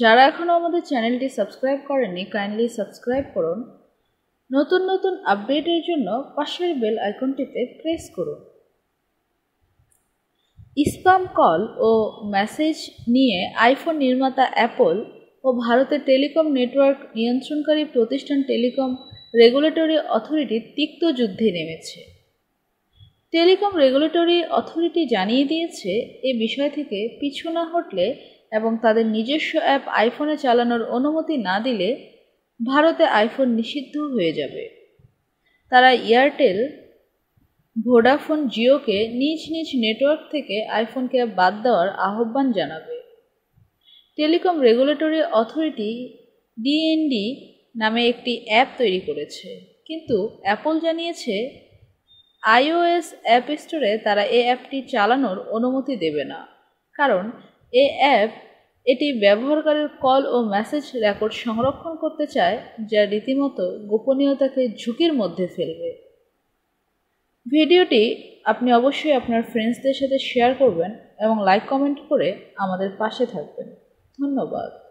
যারা এখনও আমাদের চ্যানেলটি সাবস্ক্রাইব করেননি কাইন্ডলি সাবস্ক্রাইব করুন নতুন নতুন আপডেটের জন্য পাশের বেল আইকনটিতে প্রেস করুন ইস্পাম কল ও মেসেজ নিয়ে আইফোন নির্মাতা অ্যাপল ও ভারতের টেলিকম নেটওয়ার্ক নিয়ন্ত্রণকারী প্রতিষ্ঠান টেলিকম রেগুলেটরি অথরিটি তিক্ত যুদ্ধে নেমেছে টেলিকম রেগুলেটরি অথরিটি জানিয়ে দিয়েছে এ বিষয় থেকে পিছু না হটলে এবং তাদের নিজস্ব অ্যাপ আইফোনে চালানোর অনুমতি না দিলে ভারতে আইফোন নিষিদ্ধ হয়ে যাবে তারা এয়ারটেল ভোডাফোন জিওকে নিজ নিজ নেটওয়ার্ক থেকে আইফোনকে বাদ দেওয়ার আহ্বান জানাবে টেলিকম রেগুলেটরি অথরিটি ডিএনডি নামে একটি অ্যাপ তৈরি করেছে কিন্তু অ্যাপল জানিয়েছে আইওএস অ্যাপ স্টোরে তারা এ অ্যাপটি চালানোর অনুমতি দেবে না কারণ এ অ্যাপ এটি ব্যবহারকারীর কল ও মেসেজ রেকর্ড সংরক্ষণ করতে চায় যা রীতিমতো গোপনীয়তাকে ঝুঁকির মধ্যে ফেলবে ভিডিওটি আপনি অবশ্যই আপনার ফ্রেন্ডসদের সাথে শেয়ার করবেন এবং লাইক কমেন্ট করে আমাদের পাশে থাকবেন ধন্যবাদ